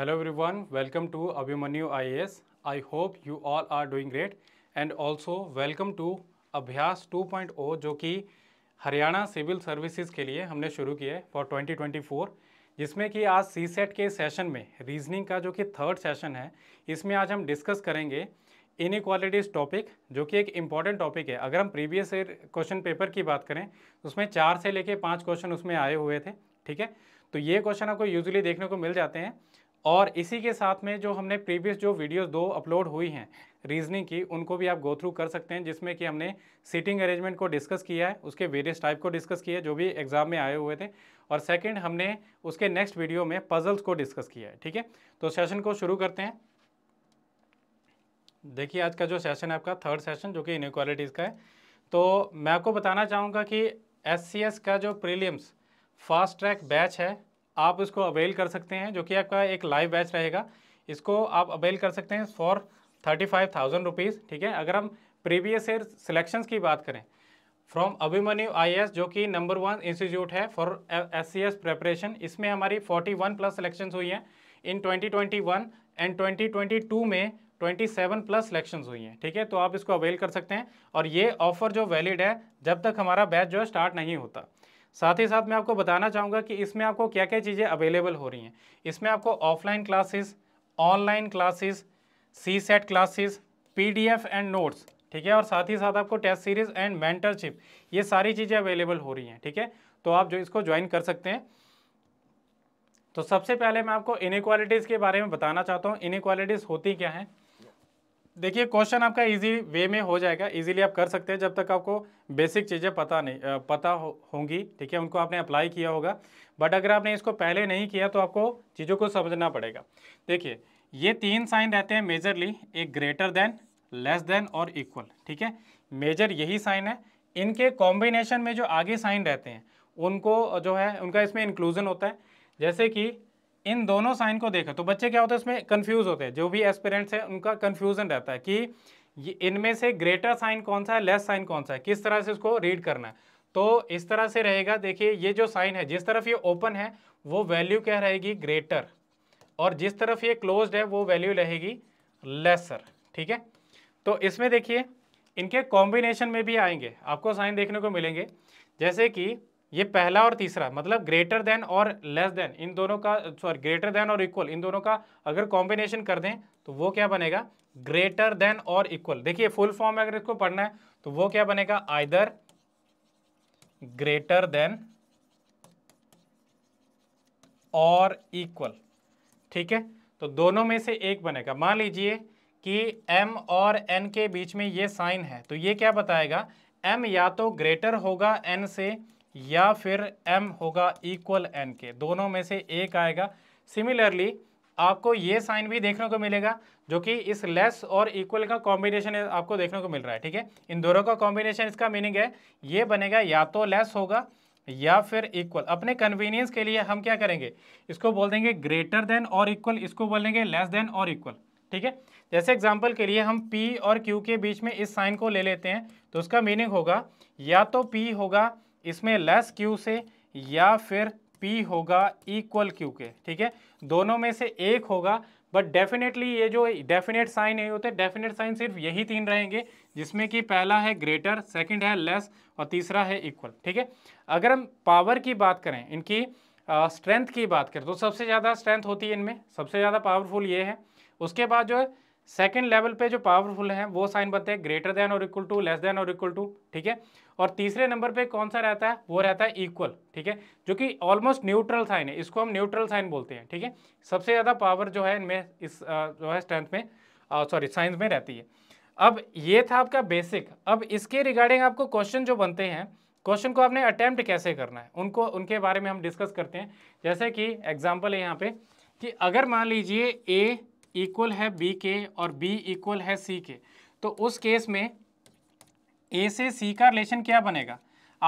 Hello everyone, welcome to Abhimanyu S I hope you all are doing great and also welcome to Abhyas 2.0 जो कि Haryana civil services के लिए हमने शुरू किया है फॉर 2024 जिसमें कि आज सी सेट के सेशन में रीजनिंग का जो कि थर्ड सेशन है इसमें आज हम डिस्कस करेंगे इनक्वालिटीज़ टॉपिक जो कि एक इम्पॉर्टेंट टॉपिक है अगर हम प्रीवियस क्वेश्चन पेपर की बात करें उसमें चार से लेके पाँच क्वेश्चन उसमें आए हुए थे ठीक है तो ये क्वेश्चन आपको यूजली देखने को मिल जाते हैं और इसी के साथ में जो हमने प्रीवियस जो वीडियोस दो अपलोड हुई हैं रीजनिंग की उनको भी आप गो थ्रू कर सकते हैं जिसमें कि हमने सीटिंग अरेंजमेंट को डिस्कस किया है उसके वेरियस टाइप को डिस्कस किया है जो भी एग्ज़ाम में आए हुए थे और सेकंड हमने उसके नेक्स्ट वीडियो में पजल्स को डिस्कस किया है ठीक है तो सेशन को शुरू करते हैं देखिए आज का जो सेशन है आपका थर्ड सेशन जो कि इनक्वालिटीज़ का है तो मैं आपको बताना चाहूँगा कि एस का जो प्रीलियम्स फास्ट ट्रैक बैच है आप इसको अवेल कर सकते हैं जो कि आपका एक लाइव बैच रहेगा इसको आप अवेल कर सकते हैं for thirty five thousand rupees ठीक है अगर हम प्रीवियस ईयर सिलेक्शंस की बात करें फ्रॉम अभिमन्यू आईएएस जो कि नंबर वन इंस्टीट्यूट है फॉर एससीएस प्रेपरेशन इसमें हमारी फोर्टी वन प्लस सिलेक्शंस हुई हैं इन twenty twenty one and twenty twenty two में ट्वेंटी सेवन प्लस सिलेक्शंस हुई हैं ठीक है तो आप इसको अवेल कर सकते हैं और ये ऑफर जो वैलिड है जब तक हमारा बैच जो है स्टार्ट नहीं होता साथ ही साथ मैं आपको बताना चाहूँगा कि इसमें आपको क्या क्या चीज़ें अवेलेबल हो रही हैं इसमें आपको offline classes online classes CSAT classes P and notes ठीक है और साथ ही साथ आपको टेस्ट सीरीज एंड मेंटरशिप ये सारी चीज़ें अवेलेबल हो रही हैं ठीक है तो आप जो इसको ज्वाइन कर सकते हैं तो सबसे पहले मैं आपको इनक्वालिटीज़ के बारे में बताना चाहता हूँ इनक्वालिटीज़ होती क्या हैं देखिए क्वेश्चन आपका इजी वे में हो जाएगा इजीली आप कर सकते हैं जब तक आपको बेसिक चीज़ें पता नहीं पता होंगी ठीक है उनको आपने अप्लाई किया होगा बट अगर आपने इसको पहले नहीं किया तो आपको चीज़ों को समझना पड़ेगा देखिए ये तीन साइन रहते हैं मेजरली एक ग्रेटर देन लेस देन और इक्वल ठीक है मेजर यही साइन है इनके कॉम्बिनेशन में जो आगे साइन रहते हैं उनको जो है उनका इसमें इंक्लूजन होता है जैसे कि इन दोनों साइन को देखें तो बच्चे क्या होते हैं इसमें कन्फ्यूज होते हैं जो भी एस्पिरेंट्स हैं उनका कन्फ्यूजन रहता है कि इनमें से ग्रेटर साइन कौन सा है लेस साइन कौन सा है किस तरह से उसको रीड करना है तो इस तरह से रहेगा देखिए ये जो साइन है जिस तरफ ये ओपन है वो वैल्यू क्या रहेगी ग्रेटर और जिस तरफ ये क्लोज है वो वैल्यू रहेगी लेसर ठीक है तो इसमें देखिए इनके कॉम्बिनेशन में भी आएंगे आपको साइन देखने को मिलेंगे जैसे कि ये पहला और तीसरा मतलब ग्रेटर देन और लेस देन इन दोनों का सॉरी ग्रेटर देन और इक्वल इन दोनों का अगर कॉम्बिनेशन कर दें तो वो क्या बनेगा ग्रेटर देन और इक्वल देखिए फुल फॉर्म में अगर इसको पढ़ना है तो वो क्या बनेगा आइदर ग्रेटर देन और इक्वल ठीक है तो दोनों में से एक बनेगा मान लीजिए कि m और n के बीच में ये साइन है तो ये क्या बताएगा m या तो ग्रेटर होगा n से या फिर m होगा इक्वल n के दोनों में से एक आएगा सिमिलरली आपको ये साइन भी देखने को मिलेगा जो कि इस लेस और इक्वल का कॉम्बिनेशन आपको देखने को मिल रहा है ठीक है इन दोनों का कॉम्बिनेशन इसका मीनिंग है ये बनेगा या तो लेस होगा या फिर इक्वल अपने कन्वीनियंस के लिए हम क्या करेंगे इसको बोल देंगे ग्रेटर देन और इक्वल इसको बोल देंगे लेस देन और इक्वल ठीक है जैसे एग्जाम्पल के लिए हम पी और क्यू के बीच में इस साइन को ले लेते हैं तो उसका मीनिंग होगा या तो पी होगा इसमें लेस क्यू से या फिर पी होगा इक्वल क्यू के ठीक है दोनों में से एक होगा बट डेफिनेटली ये जो डेफिनेट साइन नहीं होते डेफिनेट साइन सिर्फ यही तीन रहेंगे जिसमें कि पहला है ग्रेटर सेकंड है लेस और तीसरा है इक्वल ठीक है अगर हम पावर की बात करें इनकी स्ट्रेंथ की बात करें तो सबसे ज़्यादा स्ट्रेंथ होती है इनमें सबसे ज़्यादा पावरफुल ये है उसके बाद जो है सेकेंड लेवल पे जो पावरफुल हैं वो साइन बनते हैं ग्रेटर देन और इक्वल टू लेस देन और इक्वल टू ठीक है और तीसरे नंबर पे कौन सा रहता है वो रहता है इक्वल ठीक है जो कि ऑलमोस्ट न्यूट्रल साइन है इसको हम न्यूट्रल साइन बोलते हैं ठीक है थीके? सबसे ज़्यादा पावर जो है इनमें इस जो है स्ट्रेंथ में सॉरी साइंस में रहती है अब ये था आपका बेसिक अब इसके रिगार्डिंग आपको क्वेश्चन जो बनते हैं क्वेश्चन को आपने अटैम्प्ट कैसे करना है उनको उनके बारे में हम डिस्कस करते हैं जैसे कि एग्जाम्पल है यहाँ पर कि अगर मान लीजिए ए इक्वल है बी के और बी इक्वल है सी के तो उस केस में ए से सी का रिलेशन क्या बनेगा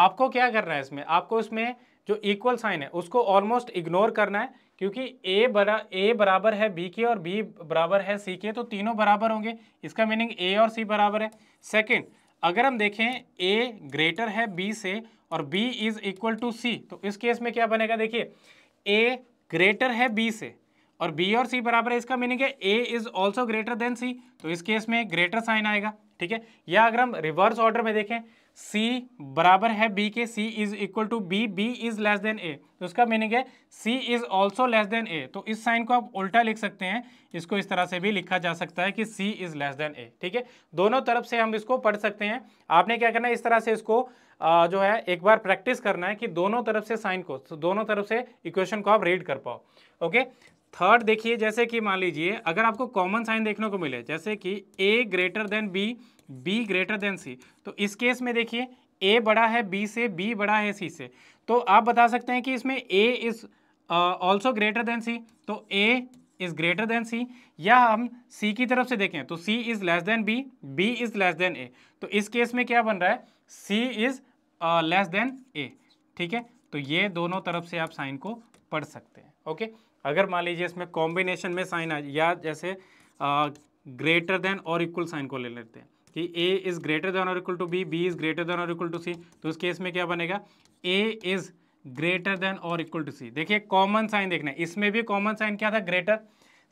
आपको क्या करना है इसमें आपको इसमें जो इक्वल साइन है उसको ऑलमोस्ट इग्नोर करना है क्योंकि ए बरा ए बराबर है बी के और बी बराबर है सी के तो तीनों बराबर होंगे इसका मीनिंग ए और सी बराबर है सेकंड अगर हम देखें ए ग्रेटर है बी से और B is equal to C तो इस केस में क्या बनेगा देखिए ए ग्रेटर है बी से और बी और सी बराबर है इसका मीनिंग है A is also greater than C तो इस केस में ग्रेटर साइन आएगा ठीक है या अगर हम रिवर्स ऑर्डर में देखें सी बराबर है बी के C is equal to B B is less than A तो उसका मीनिंग है C is also less than A तो इस साइन को आप उल्टा लिख सकते हैं इसको इस तरह से भी लिखा जा सकता है कि C is less than A ठीक है दोनों तरफ से हम इसको पढ़ सकते हैं आपने क्या करना है इस तरह से इसको जो है एक बार प्रैक्टिस करना है कि दोनों तरफ से साइन को तो दोनों तरफ से इक्वेशन को आप रीड कर पाओ ओके थर्ड देखिए जैसे कि मान लीजिए अगर आपको कॉमन साइन देखने को मिले जैसे कि A greater than B B greater than C तो इस केस में देखिए ए बड़ा है बी से बी बड़ा है सी से तो आप बता सकते हैं कि इसमें A is also greater than C तो A is greater than C या हम सी की तरफ से देखें तो C is less than B B is less than A तो इस केस में क्या बन रहा है C is less than A ठीक है तो ये दोनों तरफ से आप साइन को पढ़ सकते हैं ओके अगर मान लीजिए इसमें कॉम्बिनेशन में साइन आ या जैसे ग्रेटर देन और इक्वल साइन को ले लेते हैं कि ए इज़ ग्रेटर देन और equal to B B is greater than और इक्वल टू सी तो उस केस में क्या बनेगा ए इज़ ग्रेटर देन और इक्वल टू सी देखिए कॉमन साइन देखना है इसमें भी कॉमन साइन क्या था ग्रेटर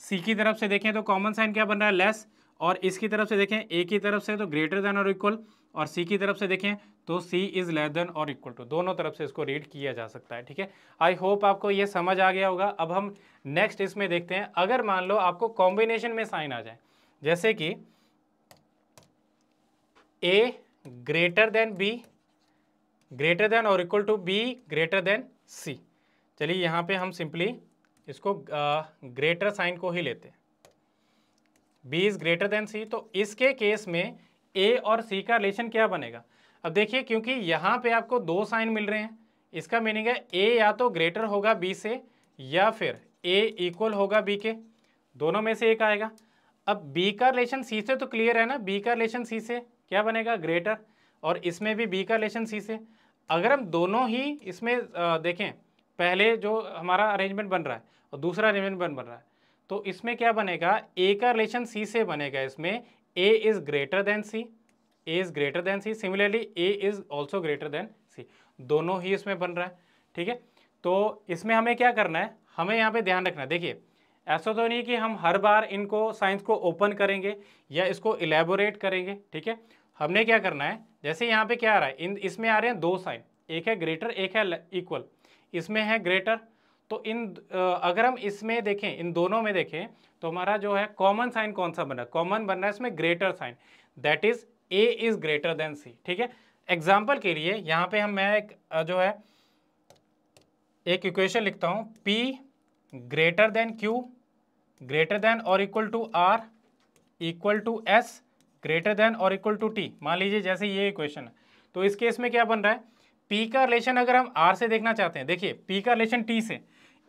सी की तरफ से देखें तो कॉमन साइन क्या बन रहा है लेस और इसकी तरफ से देखें ए की तरफ से तो ग्रेटर देन और इक्वल और सी की तरफ से देखें तो सी इज़ लेस देन और इक्वल टू दोनों तरफ से इसको रीड किया जा सकता है ठीक है आई होप आपको ये समझ आ गया होगा अब हम नेक्स्ट इसमें देखते हैं अगर मान लो आपको कॉम्बिनेशन में साइन आ जाए जैसे कि A greater than B greater than और equal to B greater than C चलिए यहाँ पे हम सिंपली इसको ग्रेटर साइन को ही लेते हैं B is greater than C तो इसके केस में ए और सी का रिलेशन क्या बनेगा अब देखिए क्योंकि यहाँ पे आपको दो साइन मिल रहे हैं इसका मीनिंग है ए या तो ग्रेटर होगा बी से या फिर ए इक्वल होगा बी के दोनों में से एक आएगा अब बी का रिलेशन सी से तो क्लियर है ना बी का रिलेशन सी से क्या बनेगा ग्रेटर और इसमें भी बी का रिलेशन सी से अगर हम दोनों ही इसमें देखें पहले जो हमारा अरेंजमेंट बन रहा है और दूसरा अरेंजमेंट बन बन रहा है तो इसमें क्या बनेगा ए का रिलेशन सी से बनेगा इसमें A is greater than C A is greater than C similarly A is also greater than C दोनों ही इसमें बन रहा है ठीक है तो इसमें हमें क्या करना है हमें यहाँ पे ध्यान रखना है देखिए ऐसा तो नहीं कि हम हर बार इनको साइंस को ओपन करेंगे या इसको इलेबोरेट करेंगे ठीक है हमने क्या करना है जैसे यहाँ पे क्या आ रहा है इन इसमें आ रहे हैं दो साइन एक है ग्रेटर एक है इक्वल इसमें है ग्रेटर तो इन अगर हम इसमें देखें इन दोनों में देखें तो हमारा जो है कॉमन साइन कौन सा बना कॉमन बन रहा है इसमें greater sign that is A is greater than C ठीक है एग्जाम्पल के लिए यहाँ पे हम मैं एक जो है एक इक्वेशन लिखता हूँ P greater than Q greater than और equal to R equal to S greater than और इक्वल टू टी मान लीजिए जैसे ये इक्वेशन है तो इस केस में क्या बन रहा है पी का रिलेशन अगर हम आर से देखना चाहते हैं देखिए पी का रिलेशन टी से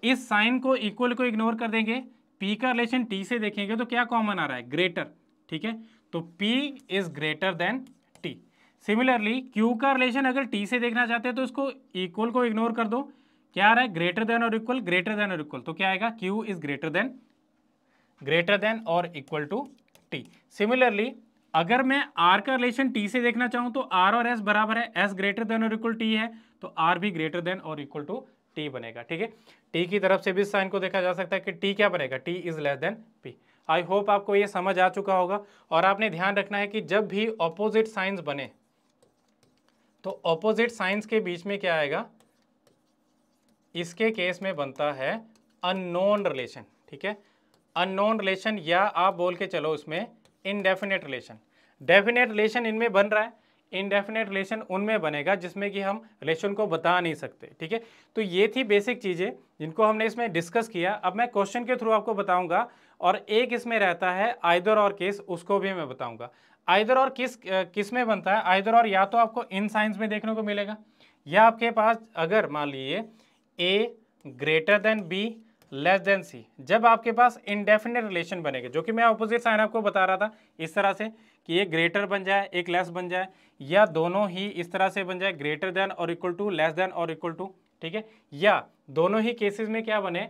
इस साइन को इक्वल को इग्नोर कर देंगे पी का रिलेशन टी से देखेंगे तो क्या कॉमन आ रहा है ग्रेटर ठीक है तो P is greater than T similarly Q का रिलेशन अगर टी से देखना चाहते हैं तो उसको इक्वल को इग्नोर कर दो क्या आ रहा है ग्रेटर देन और इक्वल ग्रेटर देन और इक्वल तो क्या आएगा Q is greater than greater than और इक्वल टू टी सिमिलरली अगर मैं R का रिलेशन T से देखना चाहूँ तो R और S बराबर है S ग्रेटर देन और इक्वल टी है तो R भी ग्रेटर देन और इक्वल टू टी बनेगा ठीक है टी की तरफ से भी साइन को देखा जा सकता है कि टी क्या बनेगा T is less than P I hope आपको ये समझ आ चुका होगा और आपने ध्यान रखना है कि जब भी ऑपोजिट साइंस बने तो ऑपोजिट साइंस के बीच में क्या आएगा इसके केस में बनता है अननोन रिलेशन ठीक है अननोन रिलेशन या आप बोल के चलो इसमें इनडेफिनेट रिलेशन डेफिनेट रिलेशन इनमें बन रहा है इनडेफिनेट रिलेशन उनमें बनेगा जिसमें कि हम रिलेशन को बता नहीं सकते ठीक है तो ये थी बेसिक चीज़ें जिनको हमने इसमें डिस्कस किया अब मैं क्वेश्चन के थ्रू आपको बताऊंगा और एक इसमें रहता है आइदर और केस उसको भी मैं बताऊंगा आइदर और किस किस में बनता है आइदर और या तो आपको इन साइंस में देखने को मिलेगा या आपके पास अगर मान लीजिए A greater than B less than C जब आपके पास इनडेफिनेट रिलेशन बनेगा जो कि मैं अपोजिट साइन आपको बता रहा था इस तरह से कि ये ग्रेटर बन जाए एक लेस बन जाए या दोनों ही इस तरह से बन जाए ग्रेटर देन और इक्वल टू लेस देन और इक्वल टू ठीक है या दोनों ही केसेस में क्या बने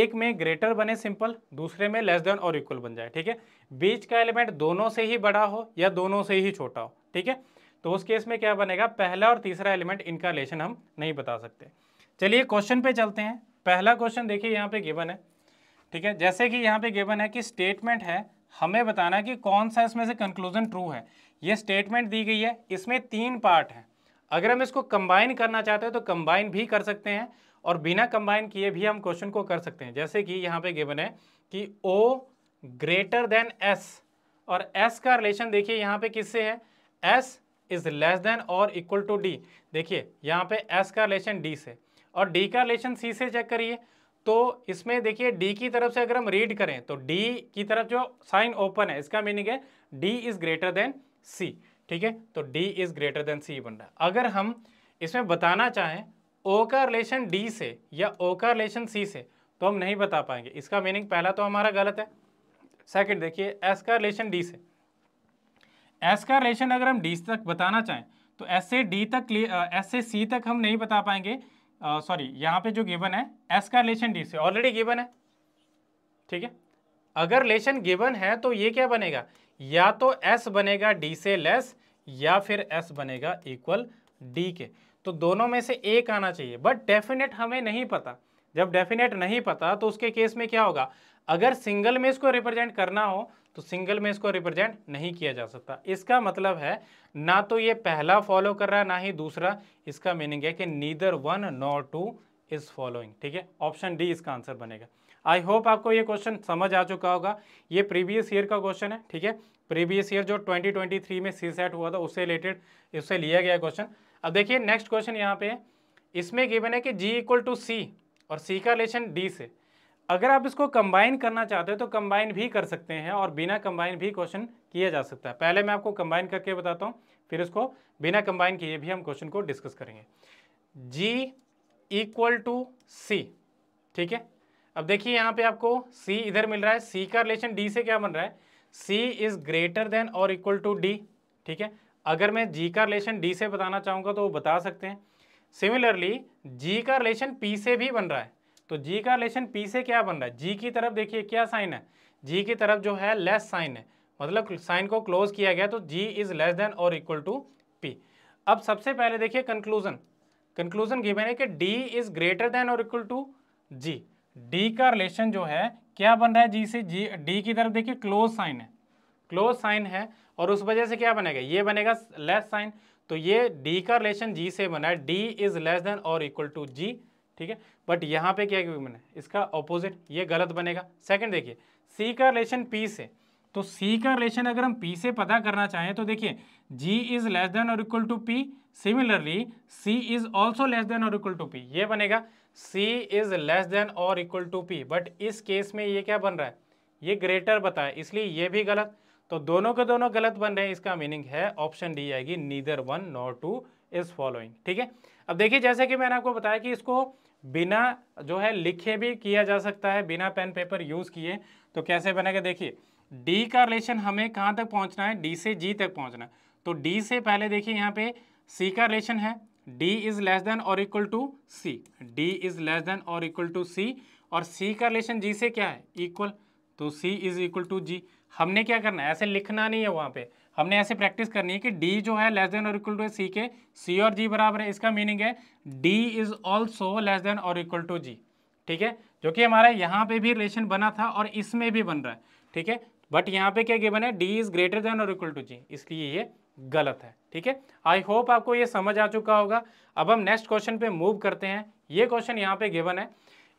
एक में ग्रेटर बने सिंपल दूसरे में लेस देन और इक्वल बन जाए ठीक है बीच का एलिमेंट दोनों से ही बड़ा हो या दोनों से ही छोटा हो ठीक है तो उस केस में क्या बनेगा पहला और तीसरा एलिमेंट इनका रिलेशन हम नहीं बता सकते चलिए क्वेश्चन पे चलते हैं पहला क्वेश्चन देखिए यहाँ पे गिवन है ठीक है जैसे कि यहाँ पे गिवन है कि स्टेटमेंट है हमें बताना है कि कौन सा इसमें से कंक्लूजन ट्रू है ये स्टेटमेंट दी गई है इसमें तीन पार्ट हैं अगर हम इसको कंबाइन करना चाहते हैं तो कंबाइन भी कर सकते हैं और बिना कंबाइन किए भी हम क्वेश्चन को कर सकते हैं जैसे कि यहाँ पे गिवन है कि ओ ग्रेटर देन एस और एस का रिलेशन देखिए यहाँ पे किससे है एस इज़ लेस देन और इक्वल टू डी देखिए यहाँ पे एस का रिलेशन डी से और डी का रिलेशन सी से चेक करिए तो इसमें देखिए डी की तरफ से अगर हम रीड करें तो डी की तरफ जो साइन ओपन है इसका मीनिंग है D is greater than C ठीक है तो D is greater than C बन रहा है अगर हम इसमें बताना चाहें ओ का रिलेशन डी से या ओ का रिलेशन सी से तो हम नहीं बता पाएंगे इसका मीनिंग पहला तो हमारा गलत है सेकंड देखिए एस का रिलेशन डी से एस का रिलेशन अगर हम डी तक बताना चाहें तो एस से डी तक एस से सी तक हम नहीं बता पाएंगे सॉरी uh, यहाँ पे जो गिवन है एस का रिलेशन डी से ऑलरेडी गिवन है ठीक है अगर रिलेशन गिवन है तो ये क्या बनेगा या तो एस बनेगा डी से लेस या फिर एस बनेगा इक्वल डी के तो दोनों में से एक आना चाहिए बट डेफिनेट हमें नहीं पता जब डेफिनेट नहीं पता तो उसके केस में क्या होगा अगर सिंगल में इसको रिप्रेजेंट करना हो तो सिंगल में इसको रिप्रेजेंट नहीं किया जा सकता इसका मतलब है ना तो ये पहला फॉलो कर रहा है ना ही दूसरा इसका मीनिंग है कि neither one nor two is following ठीक है ऑप्शन डी इसका आंसर बनेगा आई होप आपको ये क्वेश्चन समझ आ चुका होगा ये प्रीवियस ईयर का क्वेश्चन है ठीक है प्रीवियस ईयर जो 2023 में सी सेट हुआ था उससे रिलेटेड इससे लिया गया क्वेश्चन अब देखिए नेक्स्ट क्वेश्चन यहाँ पे है इसमें गिवन है कि जी इक्वल टू सी और सी का रिलेशन डी से अगर आप इसको कंबाइन करना चाहते हो तो कंबाइन भी कर सकते हैं और बिना कंबाइन भी क्वेश्चन किया जा सकता है पहले मैं आपको कंबाइन करके बताता हूँ फिर उसको बिना कंबाइन किए भी हम क्वेश्चन को डिस्कस करेंगे जी इक्वल टू सी ठीक है अब देखिए यहाँ पे आपको सी इधर मिल रहा है सी का रिलेशन डी से क्या बन रहा है सी इज ग्रेटर देन और इक्वल टू डी ठीक है अगर मैं जी का रिलेशन डी से बताना चाहूँगा तो वो बता सकते हैं सिमिलरली जी का रिलेशन पी से भी बन रहा है तो जी का रिलेशन पी से क्या बन रहा है जी की तरफ देखिए क्या साइन है जी की तरफ जो है लेस साइन है मतलब साइन को क्लोज किया गया तो जी इज लेस देन और इक्वल टू पी अब सबसे पहले देखिए कंक्लूजन कंक्लूजन गिवन है कि डी इज ग्रेटर देन और इक्वल टू जी डी का रिलेशन जो है क्या बन रहा है जी से जी डी की तरफ देखिए क्लोज साइन है क्लोज साइन है और उस वजह से क्या बनेगा ये बनेगा लेस साइन तो ये डी का रिलेशन जी से बना है डी इज लेस देन और इक्वल टू जी ठीक है बट यहाँ पे क्या इक्विपमेंट मैंने इसका ऑपोजिट ये गलत बनेगा सेकंड देखिए सी का रिलेशन पी से तो सी का रिलेशन अगर हम पी से पता करना चाहें तो देखिए जी इज लेस देन और equal to P similarly C is also less than और इक्वल टू पी ये बनेगा सी इज लेस देन और इक्वल टू पी बट इस केस में ये क्या बन रहा है ये ग्रेटर बताए इसलिए ये भी गलत तो दोनों के दोनों गलत बन रहे हैं इसका मीनिंग है ऑप्शन डी आएगी neither one not two is following ठीक है अब देखिए जैसे कि मैंने आपको बताया कि इसको बिना जो है लिखे भी किया जा सकता है बिना पेन पेपर यूज़ किए तो कैसे बनेगा देखिए डी का रिलेशन हमें कहाँ तक पहुँचना है डी से जी तक पहुँचना है तो डी से पहले देखिए यहाँ पे सी का रिलेशन है डी इज़ लेस देन और equal to C D is less than और इक्वल टू सी और सी का रिलेशन जी से क्या है इक्वल तो C is equal to G हमने क्या करना है ऐसे लिखना नहीं है वहाँ पे हमने ऐसे प्रैक्टिस करनी है कि डी जो है लेस देन और इक्वल टू सी के सी और जी बराबर है इसका मीनिंग है D is also less than और इक्वल टू जी ठीक है जो कि हमारा यहाँ पे भी रिलेशन बना था और इसमें भी बन रहा है ठीक है बट यहाँ पे क्या गिवन है डी इज ग्रेटर देन और इक्वल टू जी इसलिए ये गलत है ठीक है आई होप आपको ये समझ आ चुका होगा अब हम नेक्स्ट क्वेश्चन पे मूव करते हैं ये क्वेश्चन यहाँ पे गिवन है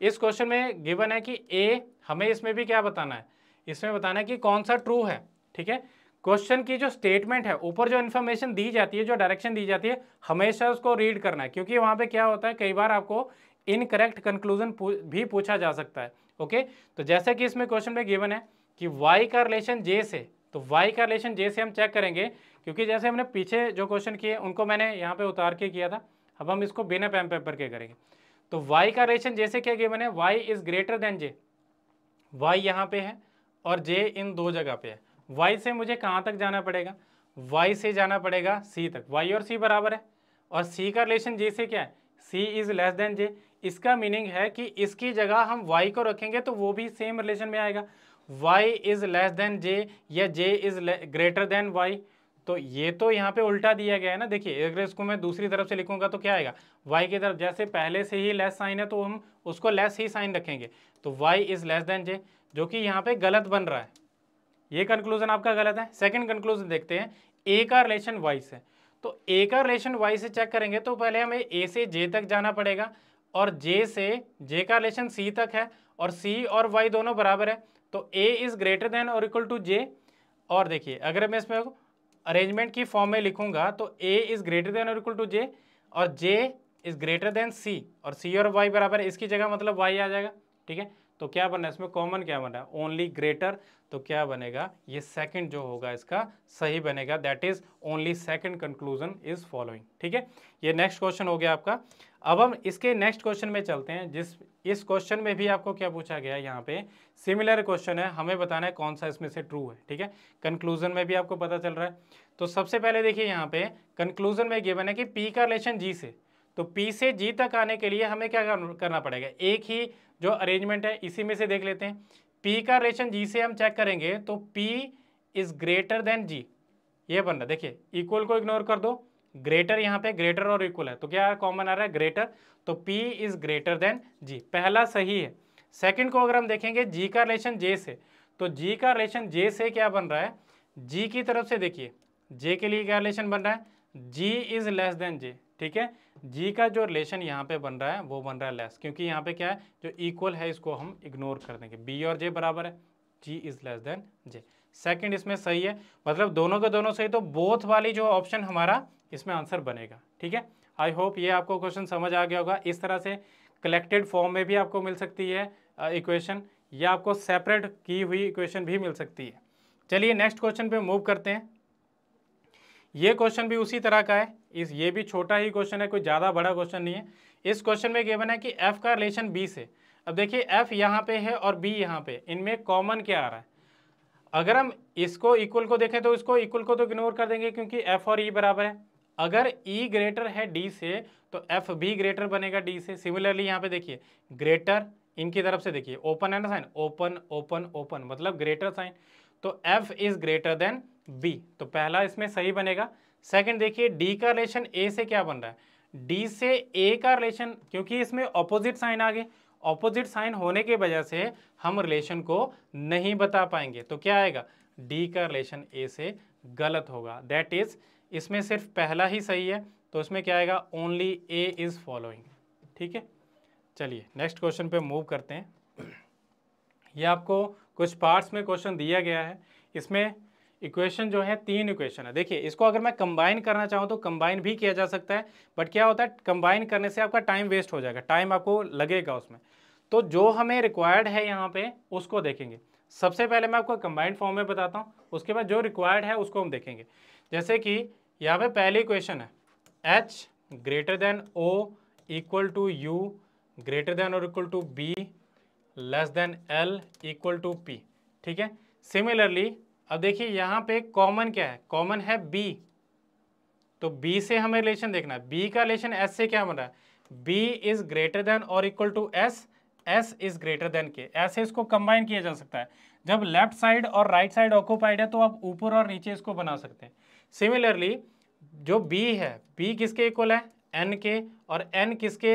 इस क्वेश्चन में गिवन है कि ए हमें इसमें भी क्या बताना है इसमें बताना है कि कौन सा ट्रू है ठीक है क्वेश्चन की जो स्टेटमेंट है ऊपर जो इन्फॉर्मेशन दी जाती है जो डायरेक्शन दी जाती है हमेशा उसको रीड करना है क्योंकि वहाँ पे क्या होता है कई बार आपको इनकरेक्ट कंक्लूजन भी पूछा जा सकता है ओके तो जैसे कि इसमें क्वेश्चन में गिवन है कि वाई का रिलेशन जे से तो वाई का रिलेशन जे से हम चेक करेंगे क्योंकि जैसे हमने पीछे जो क्वेश्चन किए उनको मैंने यहाँ पे उतार के किया था अब हम इसको बिना पैम पेपर के करेंगे तो वाई का रिलेशन जैसे क्या गिवन है Y is greater than J Y यहाँ पे है और जे इन दो जगह पे है वाई से मुझे कहाँ तक जाना पड़ेगा वाई से जाना पड़ेगा सी तक वाई और सी बराबर है और सी का रिलेशन जे से क्या है C is less than J इसका मीनिंग है कि इसकी जगह हम वाई को रखेंगे तो वो भी सेम रिलेशन में आएगा Y is less than J या J is greater than Y तो ये तो यहाँ पे उल्टा दिया गया है ना देखिए अगर इसको मैं दूसरी तरफ से लिखूंगा तो क्या आएगा y की तरफ जैसे पहले से ही लेस साइन है तो हम उसको लेस ही साइन रखेंगे तो y is less than J जो कि यहाँ पे गलत बन रहा है ये कंक्लूजन आपका गलत है सेकंड कंक्लूजन देखते हैं ए का रिलेशन वाई से तो ए का रिलेशन वाई से चेक करेंगे तो पहले हमें ए से जे तक जाना पड़ेगा और जे से जे का रिलेशन सी तक है और सी और वाई दोनों बराबर है तो ए इज़ ग्रेटर देन और इक्वल टू जे और देखिए अगर मैं इसमें अरेंजमेंट की फॉर्म में लिखूंगा तो ए इज़ ग्रेटर देन और इक्वल टू जे और J is greater than C और सी और वाई बराबर इसकी जगह मतलब वाई आ जाएगा ठीक है तो क्या बना इसमें कॉमन क्या बना ओनली ग्रेटर तो क्या बनेगा ये सेकंड जो होगा इसका सही बनेगा that is only second conclusion is following ठीक है ये नेक्स्ट क्वेश्चन हो गया आपका अब हम इसके नेक्स्ट क्वेश्चन में चलते हैं जिस इस क्वेश्चन में भी आपको क्या पूछा गया यहाँ पे सिमिलर क्वेश्चन है हमें बताना है कौन सा इसमें से ट्रू है ठीक है कंक्लूजन में भी आपको पता चल रहा है तो सबसे पहले देखिए यहाँ पे कंक्लूजन में गिवन है कि पी का रिलेशन जी से तो P से G तक आने के लिए हमें क्या करना पड़ेगा एक ही जो अरेंजमेंट है इसी में से देख लेते हैं P का रिलेशन G से हम चेक करेंगे तो P is greater than G ये बन रहा है देखिए इक्वल को इग्नोर कर दो ग्रेटर यहाँ पे ग्रेटर और इक्वल है तो क्या कॉमन आ रहा है ग्रेटर तो P is greater than G पहला सही है सेकंड को अगर हम देखेंगे जी का रिलेशन जे से तो जी का रिलेशन जे से क्या बन रहा है जी की तरफ से देखिए जे के लिए क्या रिलेशन बन रहा है G is less than J ठीक है जी का जो रिलेशन यहाँ पे बन रहा है वो बन रहा है लेस क्योंकि यहाँ पे क्या है जो इक्वल है इसको हम इग्नोर कर देंगे बी और जे बराबर है G is less than J second इसमें सही है मतलब दोनों के दोनों सही तो बोथ वाली जो ऑप्शन हमारा इसमें आंसर बनेगा ठीक है आई होप ये आपको क्वेश्चन समझ आ गया होगा इस तरह से कलेक्टेड फॉर्म में भी आपको मिल सकती है इक्वेशन या आपको सेपरेट की हुई इक्वेशन भी मिल सकती है चलिए नेक्स्ट क्वेश्चन पे मूव करते हैं ये क्वेश्चन भी उसी तरह का है इस ये भी छोटा ही क्वेश्चन है कोई ज़्यादा बड़ा क्वेश्चन नहीं है इस क्वेश्चन में गिवन है कि एफ़ का रिलेशन बी से अब देखिए एफ़ यहाँ पे है और बी यहाँ पे इनमें कॉमन क्या आ रहा है अगर हम इसको इक्वल को देखें तो इसको इक्वल को तो इग्नोर कर देंगे क्योंकि एफ़ और ई e बराबर है अगर ई e ग्रेटर है डी से तो एफ भी ग्रेटर बनेगा डी से सिमिलरली यहाँ पे देखिए ग्रेटर इनकी तरफ से देखिए ओपन है ना साइन ओपन ओपन ओपन मतलब ग्रेटर साइन तो F is greater than B तो पहला इसमें सही बनेगा सेकंड देखिए डी का रिलेशन ए से क्या बन रहा है डी से ए का रिलेशन क्योंकि इसमें ऑपोजिट साइन आ गए ऑपोजिट साइन होने की वजह से हम रिलेशन को नहीं बता पाएंगे तो क्या आएगा डी का रिलेशन ए से गलत होगा दैट इज इसमें सिर्फ पहला ही सही है तो इसमें क्या आएगा ओनली ए इज़ फॉलोइंग ठीक है चलिए नेक्स्ट क्वेश्चन पे मूव करते हैं ये आपको कुछ पार्ट्स में क्वेश्चन दिया गया है इसमें इक्वेशन जो है तीन इक्वेशन है देखिए इसको अगर मैं कंबाइन करना चाहूँ तो कंबाइन भी किया जा सकता है बट क्या होता है कंबाइन करने से आपका टाइम वेस्ट हो जाएगा टाइम आपको लगेगा उसमें तो जो हमें रिक्वायर्ड है यहाँ पे उसको देखेंगे सबसे पहले मैं आपको कंबाइंड फॉर्म में बताता हूँ उसके बाद जो रिक्वायर्ड है उसको हम देखेंगे जैसे कि यहाँ पे पहली इक्वेशन है H greater than O equal to U greater than और equal to B less than L equal to P ठीक है सिमिलरली अब देखिए यहाँ पे कॉमन क्या है कॉमन है बी तो बी से हमें रिलेशन देखना है बी का रिलेशन एस से क्या बन रहा है बी इज ग्रेटर देन और equal to S S is greater than K ऐसे इसको कंबाइन किया जा सकता है जब लेफ्ट साइड और राइट साइड ऑक्यूपाइड है तो आप ऊपर और नीचे इसको बना सकते हैं सिमिलरली जो बी है बी किसके इक्वल है एन के और एन किसके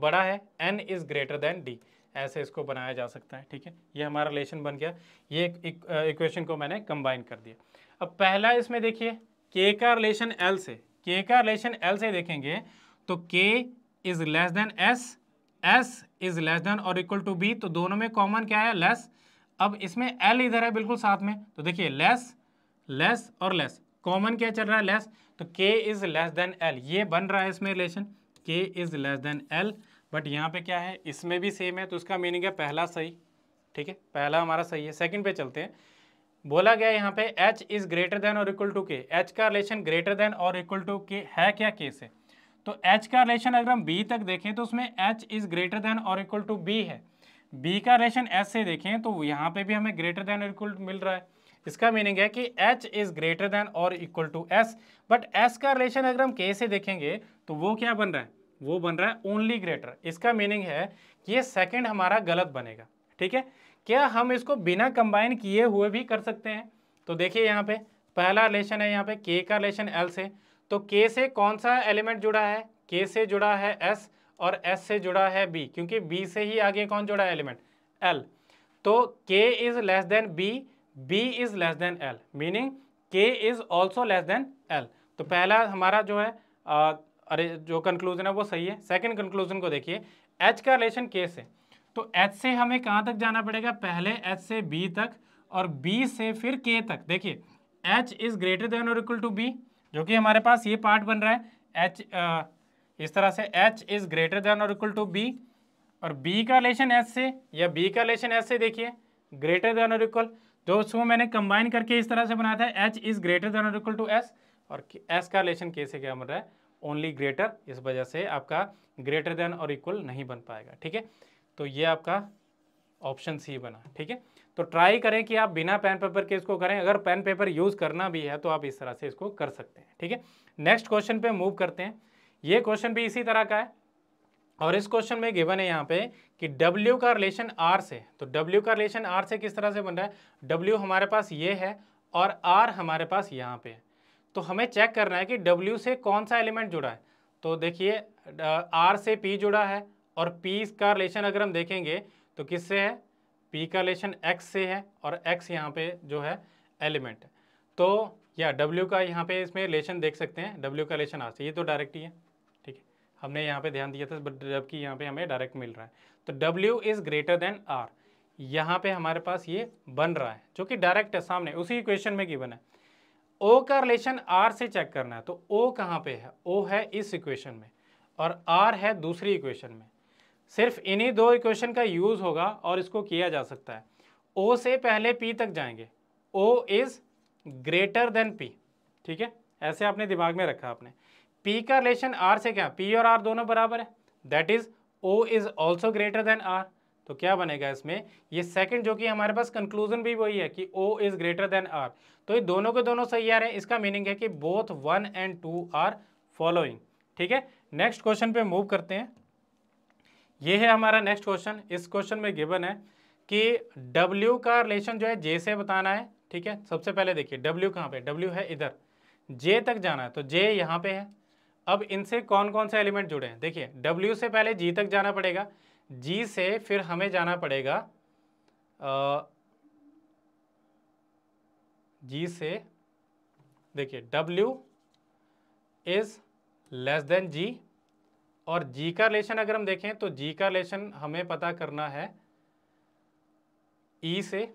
बड़ा है N is greater than D ऐसे इसको बनाया जा सकता है ठीक है ये हमारा रिलेशन बन गया ये इक्वेशन को मैंने कंबाइन कर दिया अब पहला इसमें देखिए के का रिलेशन एल से के का रिलेशन एल से देखेंगे तो K is less than S S is less than और इक्वल टू बी तो दोनों में कॉमन क्या है लेस अब इसमें एल इधर है बिल्कुल साथ में तो देखिए लेस लेस और लेस कॉमन क्या चल रहा है लेस तो K is less than L ये बन रहा है इसमें relation K is less than L but यहाँ पे क्या है इसमें भी सेम है तो उसका मीनिंग है पहला सही ठीक है पहला हमारा सही है सेकंड पे चलते हैं बोला गया यहाँ पे एच इज़ ग्रेटर देन और इक्वल टू के एच का रिलेशन ग्रेटर देन और इक्वल टू के है क्या के से तो एच का रिलेशन अगर हम बी तक देखें तो उसमें एच इज़ ग्रेटर देन और इक्वल टू बी है बी का रिलेशन एच से देखें तो यहाँ पे भी हमें ग्रेटर देन और इक्वल मिल रहा है इसका मीनिंग है कि एच इज ग्रेटर देन और equal to S but S का रिलेशन अगर हम के से देखेंगे तो वो क्या बन रहा है वो बन रहा है ओनली ग्रेटर इसका मीनिंग है कि ये सेकेंड हमारा गलत बनेगा ठीक है क्या हम इसको बिना कंबाइन किए हुए भी कर सकते हैं तो देखिए यहाँ पे पहला रिलेशन है यहाँ पे के का रिलेशन एल से तो के से कौन सा एलिमेंट जुड़ा है के से जुड़ा है एस और एस से जुड़ा है बी क्योंकि बी से ही आगे कौन जुड़ा है एलिमेंट एल तो K is less than B B is less than L meaning K is also less than L तो पहला हमारा जो है अरे जो कंक्लूजन है वो सही है सेकंड कंक्लूजन को देखिए एच का रिलेशन के से तो एच से हमें कहाँ तक जाना पड़ेगा पहले एच से बी तक और बी से फिर के तक देखिए एच इज़ ग्रेटर देन और इक्वल टू बी जो कि हमारे पास ये पार्ट बन रहा है एच इस तरह से एच इज़ ग्रेटर देन और इक्वल टू बी और बी का रिलेशन एच से या बी का रिलेशन एच से देखिए ग्रेटर देन और इक्वल जो उसको मैंने कंबाइन करके इस तरह से बनाया था एच इज़ ग्रेटर देन और इक्वल टू एस और एस का रिलेशन के से क्या बन रहा है ओनली ग्रेटर इस वजह से आपका ग्रेटर देन और इक्वल नहीं बन पाएगा ठीक है तो ये आपका ऑप्शन सी बना ठीक है तो ट्राई करें कि आप बिना पेन पेपर के इसको करें अगर पेन पेपर यूज़ करना भी है तो आप इस तरह से इसको कर सकते हैं ठीक है नेक्स्ट क्वेश्चन पे मूव करते हैं ये क्वेश्चन भी इसी तरह का है और इस क्वेश्चन में गिवन है यहाँ पे कि W का रिलेशन R से तो W का रिलेशन R से किस तरह से बन रहा है W हमारे पास ये है और R हमारे पास यहाँ पे है तो हमें चेक करना है कि W से कौन सा एलिमेंट जुड़ा है तो देखिए R से P जुड़ा है और P का रिलेशन अगर हम देखेंगे तो किससे है P का रिलेशन X से है और X यहाँ पे जो है एलिमेंट है तो या W का यहाँ पे इसमें रिलेशन देख सकते हैं W का रिलेशन आर से ये तो डायरेक्ट ही है ठीक है हमने यहाँ पे ध्यान दिया था बट जबकि यहाँ पर हमें डायरेक्ट मिल रहा है तो W is greater than R यहाँ पे हमारे पास ये बन रहा है जो कि डायरेक्ट है सामने उसी क्वेश्चन में बना है ओ का रिलेशन आर से चेक करना है तो ओ कहाँ पे है ओ है इस इक्वेशन में और आर है दूसरी इक्वेशन में सिर्फ इन्हीं दो इक्वेशन का यूज़ होगा और इसको किया जा सकता है ओ से पहले पी तक जाएंगे O is greater than P ठीक है ऐसे आपने दिमाग में रखा आपने पी का रिलेशन आर से क्या पी और आर दोनों बराबर है that is O is also greater than R तो क्या बनेगा इसमें ये सेकंड जो कि हमारे पास कंक्लूजन भी वही है कि O is greater than R तो ये दोनों के दोनों सही आ रहे हैं इसका मीनिंग है कि both one and two are following ठीक है नेक्स्ट क्वेश्चन पे मूव करते हैं ये है हमारा नेक्स्ट क्वेश्चन इस क्वेश्चन में गिवन है कि डब्ल्यू का रिलेशन जो है जे से बताना है ठीक है सबसे पहले देखिए डब्ल्यू कहाँ पे डब्ल्यू है इधर जे तक जाना है तो जे यहाँ पे है अब इनसे कौन कौन से एलिमेंट जुड़े हैं देखिए W से पहले G तक जाना पड़ेगा जी से फिर हमें जाना पड़ेगा जी से देखिए W is less than G और जी का रिलेशन अगर हम देखें तो जी का रिलेशन हमें पता करना है ई e से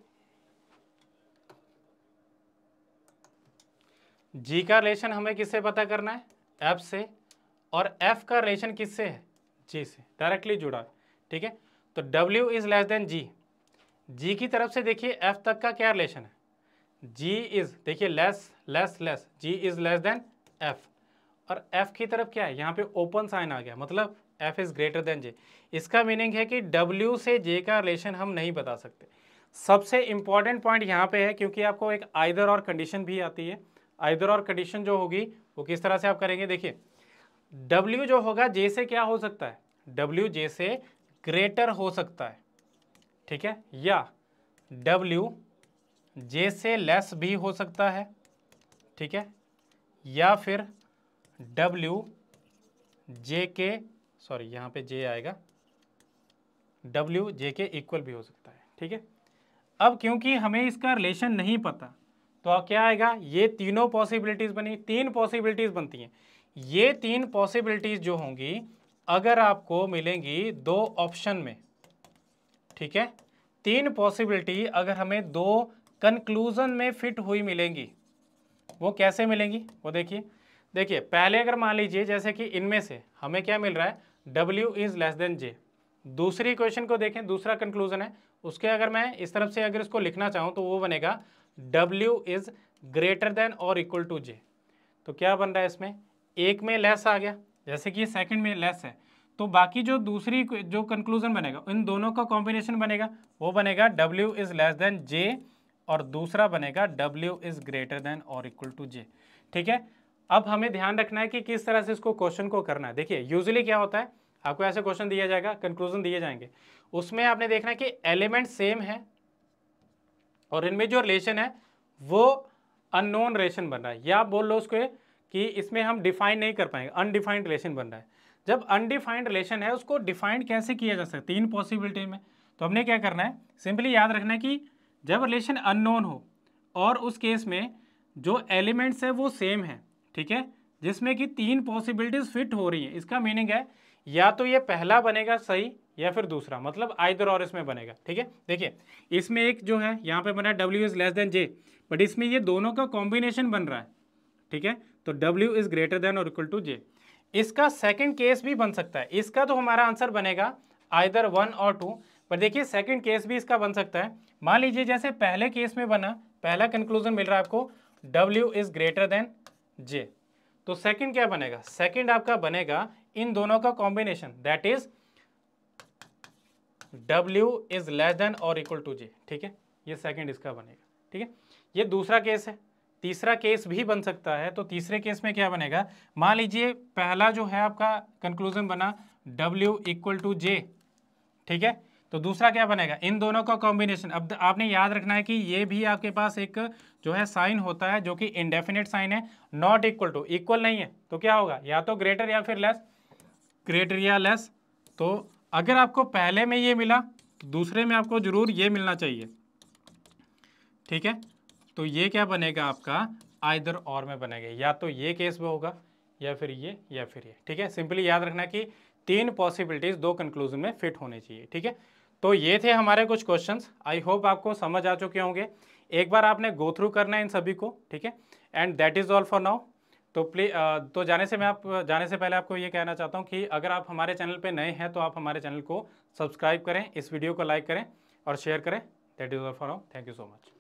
जी का रिलेशन हमें किससे पता करना है एफ से और एफ का रिलेशन किससे है जी से डायरेक्टली जुड़ा है ठीक है तो W is less than G G की तरफ से देखिए F तक का क्या रिलेशन है G इज़ देखिए less less less G is less than F और F की तरफ क्या है यहाँ पे ओपन साइन आ गया मतलब F is greater than J इसका मीनिंग है कि W से J का रिलेशन हम नहीं बता सकते सबसे इंपॉर्टेंट पॉइंट यहाँ पे है क्योंकि आपको एक आइदर और कंडीशन भी आती है आइदर और कंडीशन जो होगी वो किस तरह से आप करेंगे देखिए W जो होगा J से क्या हो सकता है W J से ग्रेटर हो सकता है ठीक है या W J से लेस भी हो सकता है ठीक है या फिर W J के सॉरी यहाँ पे J आएगा W J के इक्वल भी हो सकता है ठीक है अब क्योंकि हमें इसका रिलेशन नहीं पता तो क्या आएगा ये तीनों पॉसिबिलिटीज़ बनी तीन पॉसिबिलिटीज़ बनती हैं ये तीन पॉसिबिलिटीज़ जो होंगी अगर आपको मिलेंगी दो ऑप्शन में ठीक है तीन पॉसिबिलिटी अगर हमें दो कंक्लूजन में फिट हुई मिलेंगी वो कैसे मिलेंगी वो देखिए देखिए पहले अगर मान लीजिए जैसे कि इनमें से हमें क्या मिल रहा है W is less than J दूसरी क्वेश्चन को देखें दूसरा कंक्लूजन है उसके अगर मैं इस तरफ से अगर इसको लिखना चाहूँ तो वो बनेगा W इज़ ग्रेटर देन और इक्वल टू J तो क्या बन रहा है इसमें एक में लेस आ गया जैसे कि ये सेकंड में लेस है तो बाकी जो दूसरी जो कंक्लूजन बनेगा इन दोनों का कॉम्बिनेशन बनेगा वो बनेगा W is less than J और दूसरा बनेगा डब्ल्यू इज़ ग्रेटर देन और इक्वल टू जे ठीक है अब हमें ध्यान रखना है कि किस तरह से इसको क्वेश्चन को करना है देखिए यूजली क्या होता है आपको ऐसे क्वेश्चन दिया जाएगा कंक्लूजन दिए जाएंगे उसमें आपने देखना है कि एलिमेंट सेम है और इनमें जो रिलेशन है वो अननोन रिलेशन बन रहा है या आप बोल लो उसको कि इसमें हम डिफाइन नहीं कर पाएंगे अनडिफाइंड रिलेशन बन रहा है जब अनडिफाइंड रिलेशन है उसको डिफाइंड कैसे किया जा सकता है तीन पॉसिबिलिटी में तो हमने क्या करना है सिंपली याद रखना है कि जब रिलेशन अननोन हो और उस केस में जो एलिमेंट्स है वो सेम है ठीक है जिसमें कि तीन पॉसिबिलिटीज़ फिट हो रही हैं इसका मीनिंग है या तो ये पहला बनेगा सही या फिर दूसरा मतलब आइदर और इसमें बनेगा ठीक है देखिए इसमें एक जो है यहाँ पे बना W is less than J but इसमें ये दोनों का कॉम्बिनेशन बन रहा है ठीक है तो W इज ग्रेटर देन और इक्वल टू जे इसका सेकंड केस भी बन सकता है इसका तो हमारा आंसर बनेगा आइदर वन और टू पर देखिए सेकंड केस भी इसका बन सकता है मान लीजिए जैसे पहले केस में बना पहला कंक्लूजन मिल रहा है आपको W is greater than J तो सेकंड क्या बनेगा सेकंड आपका बनेगा इन दोनों का combination that is W is less than और इक्वल टू जे ठीक है ये सेकंड इसका बनेगा ठीक है ये दूसरा केस है तीसरा केस भी बन सकता है तो तीसरे केस में क्या बनेगा मान लीजिए पहला जो है आपका कंक्लूजन बना W इक्वल टू जे ठीक है तो दूसरा क्या बनेगा इन दोनों का कॉम्बिनेशन अब आपने याद रखना है कि ये भी आपके पास एक जो है साइन होता है जो कि इनडेफिनेट साइन है नॉट इक्वल टू इक्वल नहीं है तो क्या होगा या तो ग्रेटर या फिर लेस ग्रेटर या लेस तो अगर आपको पहले में ये मिला तो दूसरे में आपको जरूर ये मिलना चाहिए ठीक है तो ये क्या बनेगा आपका आइदर और में बनेगा या तो ये केस में होगा या फिर ये या फिर ये ठीक है सिंपली याद रखना कि तीन पॉसिबिलिटीज़ दो कंक्लूजन में फिट होने चाहिए ठीक है तो ये थे हमारे कुछ क्वेश्चंस आई होप आपको समझ आ चुके होंगे एक बार आपने गो थ्रू करना है इन सभी को ठीक है and that is all for now तो प्ली तो जाने से मैं आप जाने से पहले आपको ये कहना चाहता हूँ कि अगर आप हमारे चैनल पर नए हैं तो आप हमारे चैनल को सब्सक्राइब करें इस वीडियो को लाइक करें और शेयर करें that is all for now thank you so much